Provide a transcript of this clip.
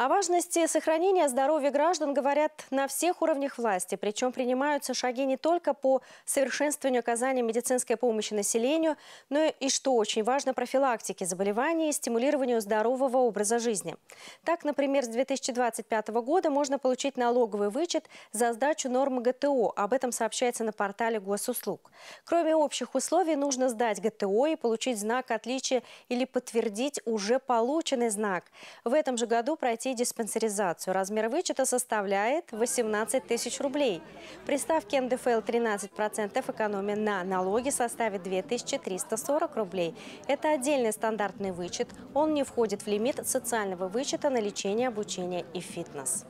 О важности сохранения здоровья граждан говорят на всех уровнях власти. Причем принимаются шаги не только по совершенствованию оказания медицинской помощи населению, но и, что очень важно, профилактике заболеваний и стимулированию здорового образа жизни. Так, например, с 2025 года можно получить налоговый вычет за сдачу нормы ГТО. Об этом сообщается на портале госуслуг. Кроме общих условий, нужно сдать ГТО и получить знак отличия или подтвердить уже полученный знак. В этом же году пройти провести диспансеризацию. Размер вычета составляет 18 тысяч рублей. При ставке НДФЛ 13% экономия на налоги составит 2340 рублей. Это отдельный стандартный вычет. Он не входит в лимит социального вычета на лечение, обучение и фитнес.